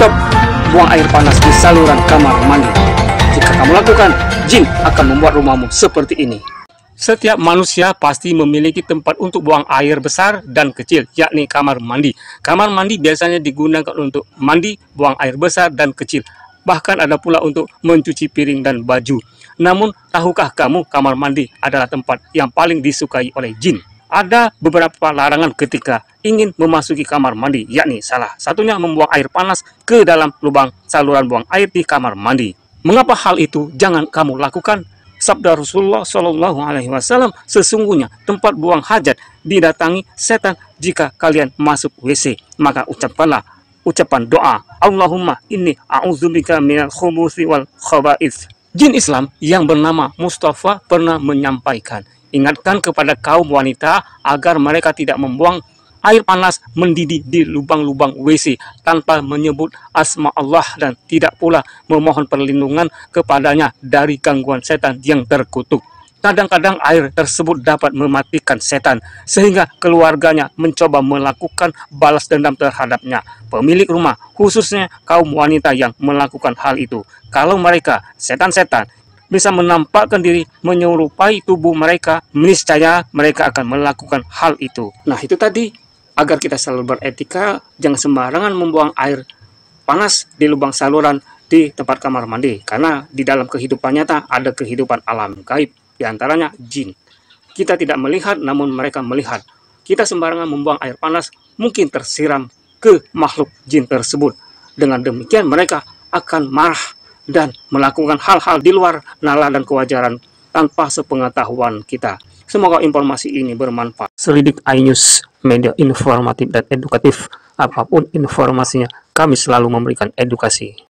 stop buang air panas di saluran kamar mandi. Jika kamu lakukan, jin akan membuat rumahmu seperti ini. Setiap manusia pasti memiliki tempat untuk buang air besar dan kecil, yakni kamar mandi. Kamar mandi biasanya digunakan untuk mandi, buang air besar dan kecil. Bahkan ada pula untuk mencuci piring dan baju. Namun, tahukah kamu kamar mandi adalah tempat yang paling disukai oleh jin? Ada beberapa larangan ketika ingin memasuki kamar mandi, yakni salah satunya membuang air panas ke dalam lubang saluran buang air di kamar mandi. Mengapa hal itu jangan kamu lakukan? Sabda Rasulullah Shallallahu Alaihi Wasallam sesungguhnya tempat buang hajat didatangi setan jika kalian masuk WC maka ucapkanlah ucapan doa Allahumma inni a'udzubika minal khubuthi wal khaba'ith Jin Islam yang bernama Mustafa pernah menyampaikan ingatkan kepada kaum wanita agar mereka tidak membuang air panas mendidih di lubang-lubang WC tanpa menyebut asma Allah dan tidak pula memohon perlindungan kepadanya dari gangguan setan yang terkutuk. Kadang-kadang air tersebut dapat mematikan setan, sehingga keluarganya mencoba melakukan balas dendam terhadapnya. Pemilik rumah, khususnya kaum wanita yang melakukan hal itu. Kalau mereka, setan-setan, bisa menampakkan diri menyerupai tubuh mereka, mestinya mereka akan melakukan hal itu. Nah, itu tadi agar kita selalu beretika, jangan sembarangan membuang air panas di lubang saluran di tempat kamar mandi karena di dalam kehidupan nyata ada kehidupan alam gaib diantaranya jin kita tidak melihat namun mereka melihat kita sembarangan membuang air panas mungkin tersiram ke makhluk jin tersebut dengan demikian mereka akan marah dan melakukan hal-hal di luar nalar dan kewajaran tanpa sepengetahuan kita Semoga informasi ini bermanfaat. Selidik iNews, media informatif dan edukatif. Apapun informasinya, kami selalu memberikan edukasi.